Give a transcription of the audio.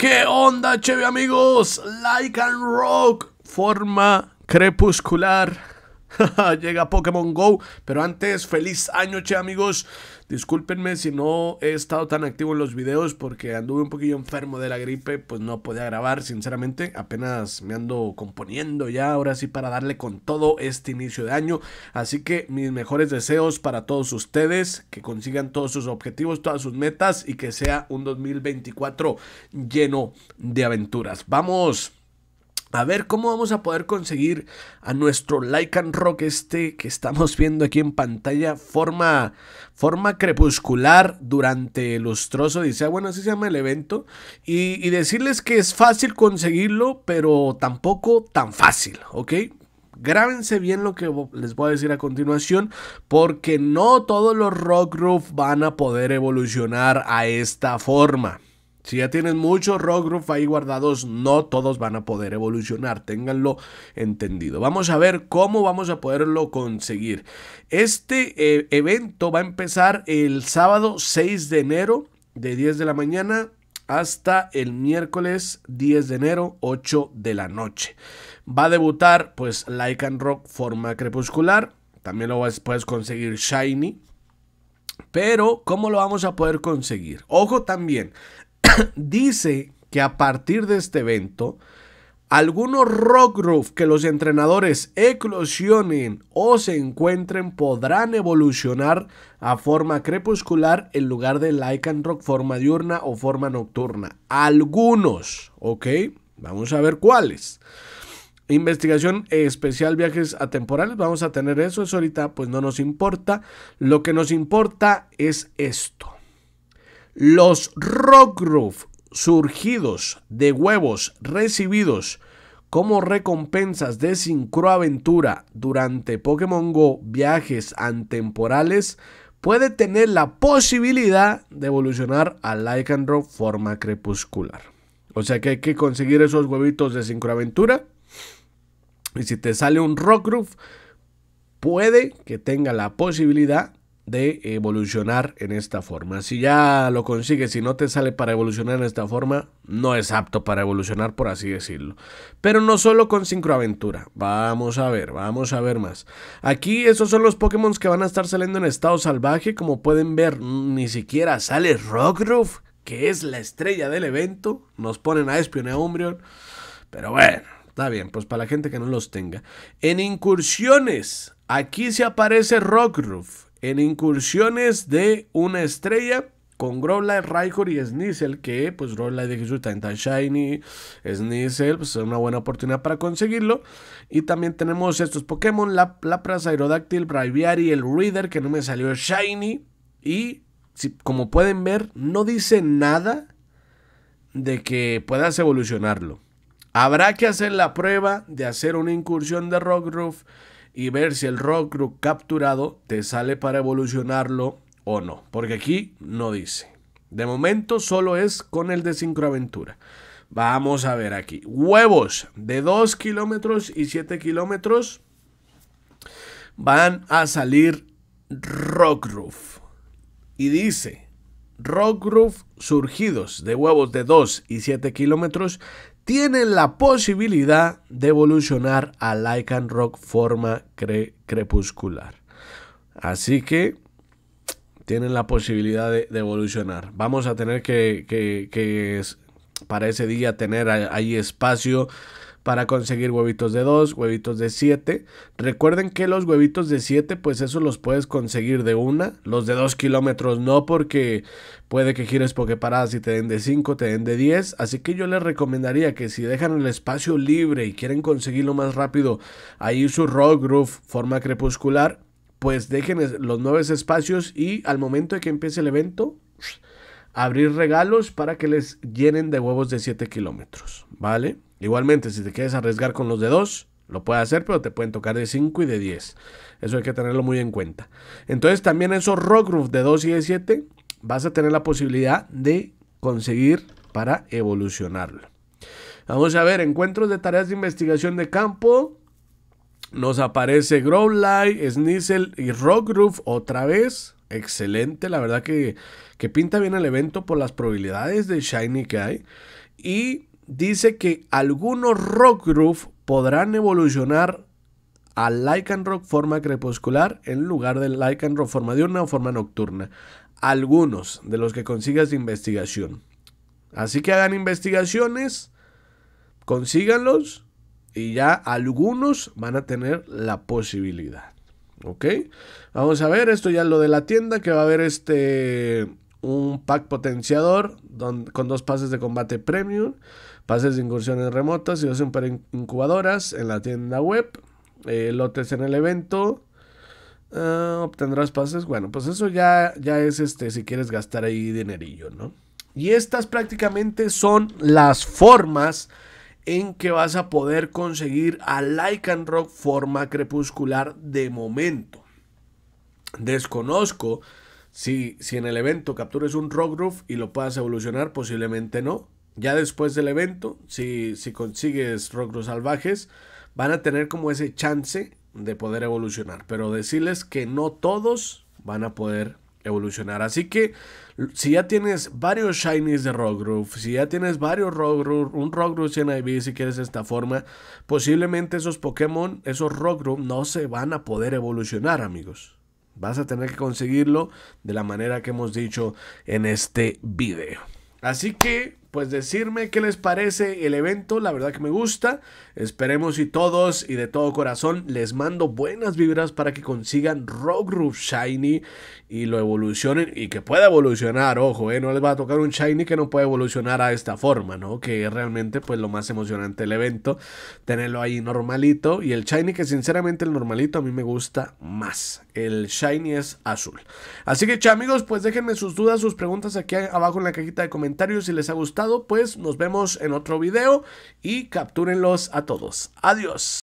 ¿Qué onda, cheve amigos? Like and Rock, forma crepuscular Llega Pokémon Go, pero antes, feliz año, che amigos. Discúlpenme si no he estado tan activo en los videos porque anduve un poquillo enfermo de la gripe, pues no podía grabar, sinceramente. Apenas me ando componiendo ya, ahora sí, para darle con todo este inicio de año. Así que mis mejores deseos para todos ustedes, que consigan todos sus objetivos, todas sus metas y que sea un 2024 lleno de aventuras. ¡Vamos! A ver cómo vamos a poder conseguir a nuestro Lycan Rock este que estamos viendo aquí en pantalla forma, forma crepuscular durante el lustroso, dice, ah, bueno, así se llama el evento. Y, decirles que es fácil conseguirlo, pero tampoco tan fácil, ¿ok? grábense bien lo que les voy a decir a continuación, porque no todos los rock van a poder evolucionar a esta forma. Si ya tienes muchos Rockruff ahí guardados, no todos van a poder evolucionar, ténganlo entendido. Vamos a ver cómo vamos a poderlo conseguir. Este eh, evento va a empezar el sábado 6 de enero de 10 de la mañana hasta el miércoles 10 de enero 8 de la noche. Va a debutar pues Like and Rock forma crepuscular, también lo puedes conseguir Shiny, pero, ¿cómo lo vamos a poder conseguir? Ojo también, dice que a partir de este evento, algunos rock que los entrenadores eclosionen o se encuentren podrán evolucionar a forma crepuscular en lugar de rock forma diurna o forma nocturna. Algunos, ¿ok? Vamos a ver cuáles. Investigación especial viajes atemporales, vamos a tener eso, eso ahorita pues no nos importa. Lo que nos importa es esto. Los Rockruff surgidos de huevos recibidos como recompensas de sincroaventura durante Pokémon Go viajes antemporales puede tener la posibilidad de evolucionar a Lycanroc forma crepuscular. O sea que hay que conseguir esos huevitos de sincroaventura. Y si te sale un Rockruff, puede que tenga la posibilidad de evolucionar en esta forma. Si ya lo consigues si no te sale para evolucionar en esta forma, no es apto para evolucionar, por así decirlo. Pero no solo con Sincroaventura. Vamos a ver, vamos a ver más. Aquí esos son los Pokémon que van a estar saliendo en estado salvaje. Como pueden ver, ni siquiera sale Rockruff, que es la estrella del evento. Nos ponen a Espion y a Umbreon. Pero bueno, está bien, pues para la gente que no los tenga. En incursiones, aquí se aparece Rockruff en incursiones de una estrella con Growlithe, Raikor y Sneasel, que pues Growlithe de Jesús tan shiny, Sneasel, pues es una buena oportunidad para conseguirlo. Y también tenemos estos Pokémon, Lapras, Aerodactyl, Braviary, el Reader, que no me salió shiny. Y como pueden ver, no dice nada de que puedas evolucionarlo. Habrá que hacer la prueba de hacer una incursión de Rockruff y ver si el Rockruff capturado te sale para evolucionarlo o no. Porque aquí no dice. De momento solo es con el de Sincroaventura. Vamos a ver aquí. Huevos de 2 kilómetros y 7 kilómetros van a salir Rockruff. Y dice, Rockroof surgidos de huevos de 2 y 7 kilómetros tienen la posibilidad de evolucionar a Lycan Rock forma crepuscular. Así que tienen la posibilidad de, evolucionar. Vamos a tener que, que para ese día tener ahí espacio para conseguir huevitos de 2, huevitos de 7. Recuerden que los huevitos de 7, pues eso los puedes conseguir de una. Los de 2 kilómetros no, porque puede que gires pokeparadas y te den de 5, te den de 10. Así que yo les recomendaría que si dejan el espacio libre y quieren conseguirlo más rápido, ahí su rock roof forma crepuscular, pues dejen los 9 espacios y al momento de que empiece el evento abrir regalos para que les llenen de huevos de 7 kilómetros, ¿vale? Igualmente, si te quieres arriesgar con los de 2, lo puedes hacer, pero te pueden tocar de 5 y de 10. Eso hay que tenerlo muy en cuenta. Entonces, también esos Rockroof de 2 y de 7, vas a tener la posibilidad de conseguir para evolucionarlo. Vamos a ver, encuentros de tareas de investigación de campo. Nos aparece Growlite, Snizzle y Rockroof otra vez. Excelente, la verdad que, que pinta bien el evento por las probabilidades de Shiny que hay. Y dice que algunos rock podrán evolucionar al Lycanroc forma crepuscular en lugar del Lycanroc forma diurna o forma nocturna. Algunos de los que consigas de investigación. Así que hagan investigaciones, consíganlos y ya algunos van a tener la posibilidad. ¿Ok? Vamos a ver, esto ya es lo de la tienda que va a haber este un pack potenciador con dos pases de combate premium, pases de incursiones remotas y dos incubadoras en la tienda web, eh, lotes en el evento. Ah, obtendrás pases. Bueno, pues eso ya, ya es este, si quieres gastar ahí dinerillo, Y estas prácticamente son las formas en que vas a poder conseguir a Lycan Rock forma crepuscular de momento. Desconozco si, en el evento captures un Rockruff y lo puedas evolucionar, posiblemente no. Ya después del evento, si, si consigues Rockruff salvajes, van a tener como ese chance de poder evolucionar. Pero decirles que no todos van a poder evolucionar. Así que si ya tienes varios shinies de Rockruff, si ya tienes varios Rockruff, un Rockruff 100 si quieres de esta forma, posiblemente esos Pokémon, esos Rockruff no se van a poder evolucionar, amigos. Vas a tener que conseguirlo de la manera que hemos dicho en este video. Así que pues decirme qué les parece el evento, la verdad que me gusta. Esperemos y todos y de todo corazón les mando buenas vibras para que consigan Rogue Shiny y lo evolucionen y que pueda evolucionar, ojo, eh, no les va a tocar un Shiny que no puede evolucionar a esta forma, ¿no? Que es realmente pues lo más emocionante del evento, tenerlo ahí normalito y el Shiny que sinceramente el normalito a mí me gusta más. El Shiny es azul. Así que amigos, pues déjenme sus dudas, sus preguntas aquí abajo en la cajita de comentarios si les ha gustado pues nos vemos en otro video y captúrenlos a todos. Adiós.